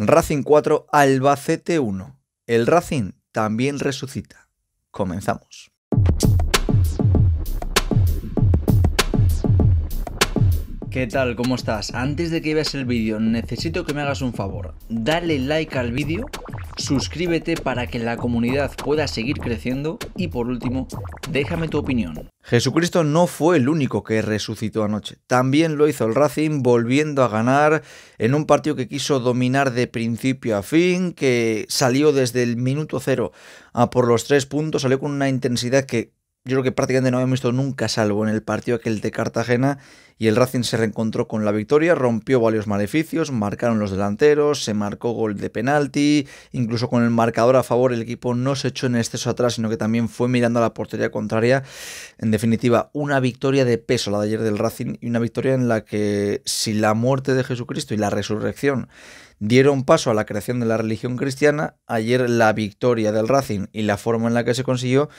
Racing 4, Albacete 1. El Racing también resucita. Comenzamos. ¿Qué tal? ¿Cómo estás? Antes de que veas el vídeo, necesito que me hagas un favor. Dale like al vídeo suscríbete para que la comunidad pueda seguir creciendo y por último, déjame tu opinión. Jesucristo no fue el único que resucitó anoche. También lo hizo el Racing volviendo a ganar en un partido que quiso dominar de principio a fin, que salió desde el minuto cero a por los tres puntos, salió con una intensidad que yo creo que prácticamente no habíamos visto nunca, salvo en el partido aquel de Cartagena, y el Racing se reencontró con la victoria, rompió varios maleficios, marcaron los delanteros, se marcó gol de penalti, incluso con el marcador a favor el equipo no se echó en exceso atrás, sino que también fue mirando a la portería contraria. En definitiva, una victoria de peso la de ayer del Racing y una victoria en la que si la muerte de Jesucristo y la resurrección dieron paso a la creación de la religión cristiana, ayer la victoria del Racing y la forma en la que se consiguió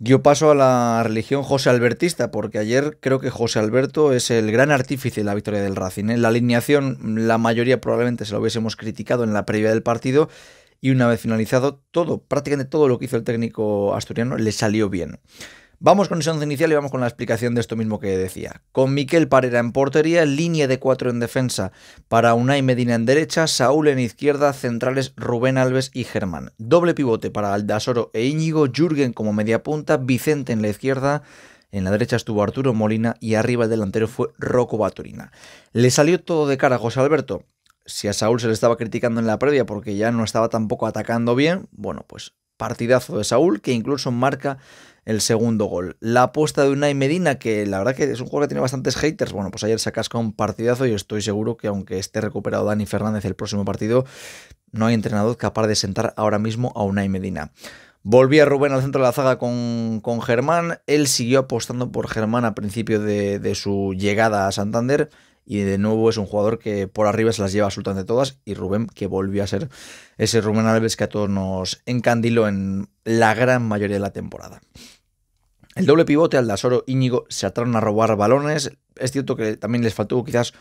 yo paso a la religión José Albertista, porque ayer creo que José Alberto es el gran artífice de la victoria del Racing. En ¿eh? la alineación, la mayoría probablemente se lo hubiésemos criticado en la previa del partido, y una vez finalizado, todo, prácticamente todo lo que hizo el técnico asturiano le salió bien. Vamos con el inicial y vamos con la explicación de esto mismo que decía. Con Miquel Parera en portería, línea de cuatro en defensa para Unai Medina en derecha, Saúl en izquierda, centrales Rubén Alves y Germán. Doble pivote para Aldasoro e Íñigo, Jürgen como media punta, Vicente en la izquierda, en la derecha estuvo Arturo Molina y arriba el delantero fue Rocco Baturina. Le salió todo de cara a José Alberto. Si a Saúl se le estaba criticando en la previa porque ya no estaba tampoco atacando bien, bueno, pues Partidazo de Saúl que incluso marca el segundo gol. La apuesta de Unai Medina, que la verdad que es un juego que tiene bastantes haters. Bueno, pues ayer se casca un partidazo y estoy seguro que aunque esté recuperado Dani Fernández el próximo partido, no hay entrenador capaz de sentar ahora mismo a Unai Medina. Volvía Rubén al centro de la zaga con, con Germán. Él siguió apostando por Germán a principio de, de su llegada a Santander y de nuevo es un jugador que por arriba se las lleva absolutamente todas. Y Rubén, que volvió a ser ese Rubén Alves que a todos nos encandiló en la gran mayoría de la temporada. El doble pivote, Aldasoro, Íñigo, se ataron a robar balones. Es cierto que también les faltó quizás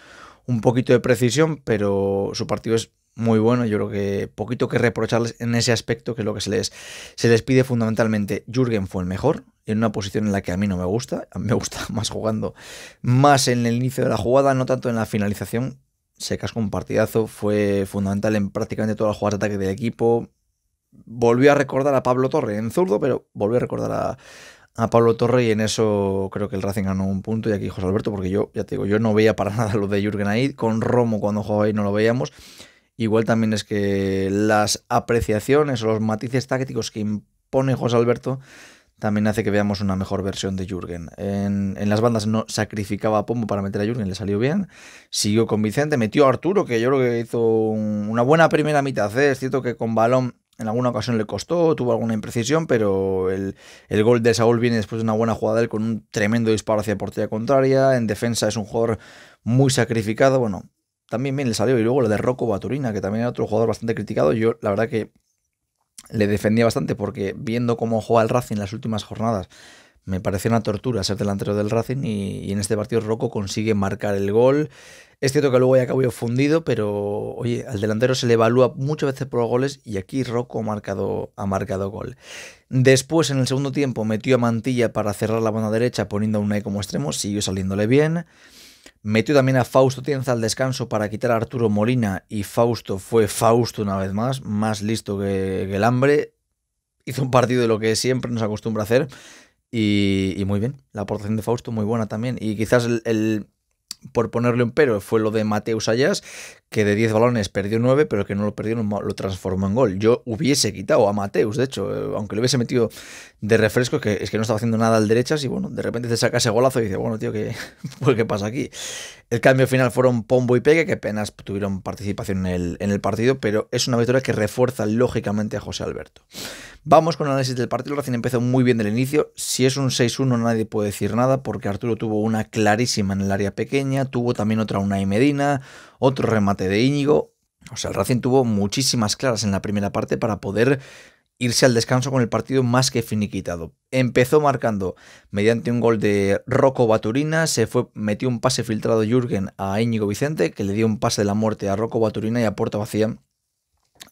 un poquito de precisión, pero su partido es muy bueno. Yo creo que poquito que reprocharles en ese aspecto, que es lo que se les, se les pide fundamentalmente. Jürgen fue el mejor, en una posición en la que a mí no me gusta. me gusta más jugando más en el inicio de la jugada, no tanto en la finalización. Se cascó un partidazo, fue fundamental en prácticamente todas las jugadas de ataque del equipo. Volvió a recordar a Pablo Torre en zurdo, pero volvió a recordar a, Pablo Torre y en eso creo que el Racing ganó un punto y aquí José Alberto, porque yo, ya digo, yo no veía para nada lo de Jürgen ahí, con Romo cuando jugaba ahí no lo veíamos. Igual también es que las apreciaciones o los matices tácticos que impone José Alberto también hace que veamos una mejor versión de Jürgen. En, las bandas no sacrificaba a Pombo para meter a Jürgen, le salió bien. Siguió con Vicente, metió a Arturo, que yo creo que hizo una buena primera mitad. ¿eh? Es cierto que con balón en alguna ocasión le costó, tuvo alguna imprecisión, pero el, gol de Saúl viene después de una buena jugada de él con un tremendo disparo hacia portería contraria. En defensa es un jugador muy sacrificado. Bueno, también bien le salió. Y luego lo de Rocco Baturina, que también era otro jugador bastante criticado. Yo, la verdad que le defendía bastante porque viendo cómo juega el Racing las últimas jornadas, me pareció una tortura ser delantero del Racing y, en este partido Rocco consigue marcar el gol. Es cierto que luego ya acabó fundido, pero oye, al delantero se le evalúa muchas veces por los goles y aquí Rocco ha marcado, ha marcado gol. Después, en el segundo tiempo, metió a Mantilla para cerrar la banda derecha poniendo un Unai como extremo, siguió saliéndole bien. Metió también a Fausto Tienza al descanso para quitar a Arturo Molina y Fausto fue Fausto una vez más, más listo que, el hambre. Hizo un partido de lo que siempre nos acostumbra hacer y, muy bien. La aportación de Fausto muy buena también. Y quizás el por ponerle un pero, fue lo de Mateus Ayas, que de 10 balones perdió 9, pero que no lo perdió, lo transformó en gol. Yo hubiese quitado a Mateus, de hecho, eh, aunque le hubiese metido de refresco, que es que no estaba haciendo nada al derechas y bueno, de repente se saca ese golazo y dice, bueno, tío, ¿qué, pues, ¿qué pasa aquí? El cambio final fueron Pombo y Peque que apenas tuvieron participación en el, en el partido, pero es una victoria que refuerza lógicamente a José Alberto. Vamos con el análisis del partido. Recién empezó muy bien del inicio. Si es un 6-1 nadie puede decir nada porque Arturo tuvo una clarísima en el área pequeña, tuvo también otra una y Medina, otro remate de Íñigo. O sea, el Racing tuvo muchísimas claras en la primera parte para poder irse al descanso con el partido más que finiquitado. Empezó marcando mediante un gol de Rocco Baturina, se fue, metió un pase filtrado Jürgen a Íñigo Vicente, que le dio un pase de la muerte a Rocco Baturina y a puerta vacía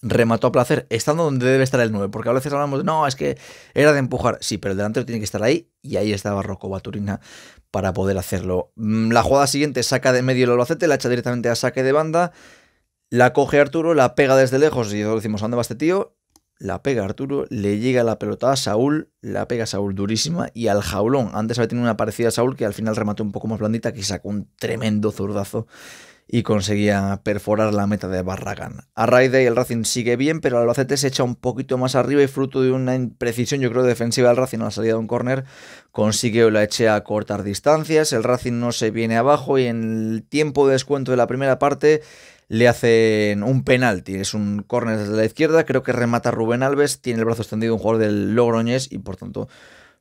remató a placer, estando donde debe estar el 9, porque a veces hablamos, no, es que era de empujar, sí, pero el delantero tiene que estar ahí, y ahí estaba Rocco Baturina para poder hacerlo. Mm, la jugada siguiente saca de medio el Albacete, la echa directamente a saque de banda, la coge Arturo, la pega desde lejos, y todos decimos, dónde va este tío? La pega Arturo, le llega la pelota a Saúl, la pega Saúl durísima y al jaulón. Antes había tenido una parecida a Saúl que al final remató un poco más blandita, que sacó un tremendo zurdazo y conseguía perforar la meta de Barragán. A Raide y el Racing sigue bien, pero Albacete se echa un poquito más arriba y fruto de una imprecisión, yo creo, defensiva del Racing a la salida de un córner, consigue o la eche a cortar distancias, el Racing no se viene abajo y en el tiempo de descuento de la primera parte le hacen un penalti, es un córner desde la izquierda, creo que remata Rubén Alves, tiene el brazo extendido un jugador del Logroñés y por tanto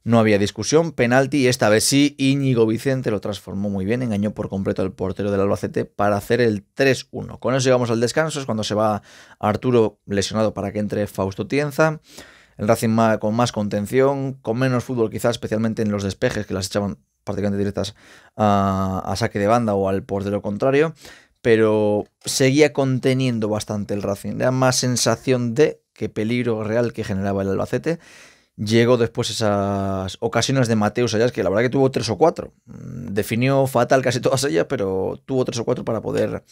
no había discusión, penalti y esta vez sí, Íñigo Vicente lo transformó muy bien, engañó por completo al portero del Albacete para hacer el 3-1. Con eso llegamos al descanso, es cuando se va Arturo lesionado para que entre Fausto Tienza. El Racing con más contención, con menos fútbol quizás, especialmente en los despejes que las echaban prácticamente directas a, saque de banda o al portero contrario, pero seguía conteniendo bastante el Racing. da más sensación de que peligro real que generaba el Albacete llegó después esas ocasiones de Mateus es que la verdad que tuvo tres o cuatro. Mm, definió fatal casi todas ellas, pero tuvo tres o cuatro para poder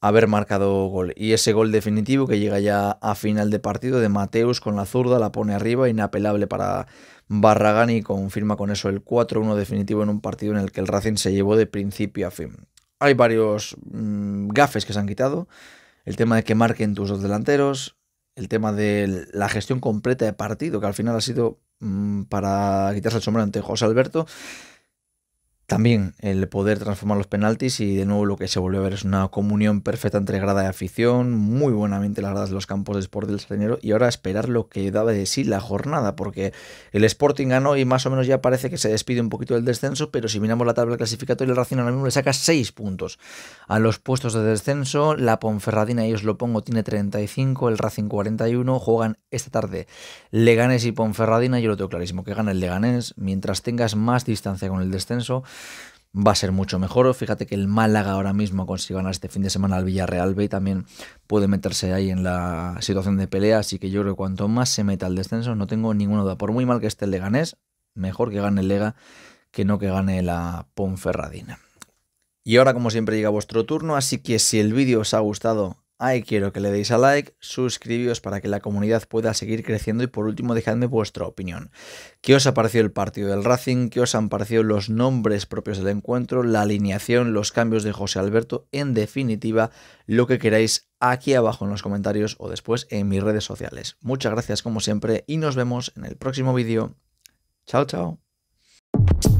haber marcado gol. Y ese gol definitivo que llega ya a final de partido de Mateus con la zurda, la pone arriba, inapelable para Barragán y confirma con eso el 4-1 definitivo en un partido en el que el Racing se llevó de principio a fin. Hay varios mm, gafes que se han quitado. El tema de que marquen tus dos delanteros, el tema de la gestión completa de partido, que al final ha sido mm, para quitarse el sombrero ante José Alberto. También el poder transformar los penaltis y de nuevo lo que se volvió a ver es una comunión perfecta entre grada y afición, muy buenamente las gradas de los campos de Sport del Sardinero y ahora esperar lo que daba de sí la jornada porque el Sporting ganó y más o menos ya parece que se despide un poquito del descenso, pero si miramos la tabla clasificatoria el Racing ahora mismo le saca 6 puntos a los puestos de descenso, la Ponferradina y os lo pongo tiene 35, el Racing 41, juegan esta tarde Leganés y Ponferradina, yo lo tengo clarísimo que gana el Leganés mientras tengas más distancia con el descenso va a ser mucho mejor. Fíjate que el Málaga ahora mismo consigue ganar este fin de semana al Villarreal B y también puede meterse ahí en la situación de pelea. Así que yo creo que cuanto más se meta el descenso, no tengo ninguna duda. Por muy mal que esté el Leganés, mejor que gane el Lega que no que gane la Ponferradina. Y ahora, como siempre, llega vuestro turno, así que si el vídeo os ha gustado, Ahí quiero que le deis a like, suscribíos para que la comunidad pueda seguir creciendo y por último dejadme vuestra opinión. ¿Qué os ha parecido el partido del Racing? ¿Qué os han parecido los nombres propios del encuentro? La alineación, los cambios de José Alberto, en definitiva, lo que queráis aquí abajo en los comentarios o después en mis redes sociales. Muchas gracias como siempre y nos vemos en el próximo vídeo. Chao, chao.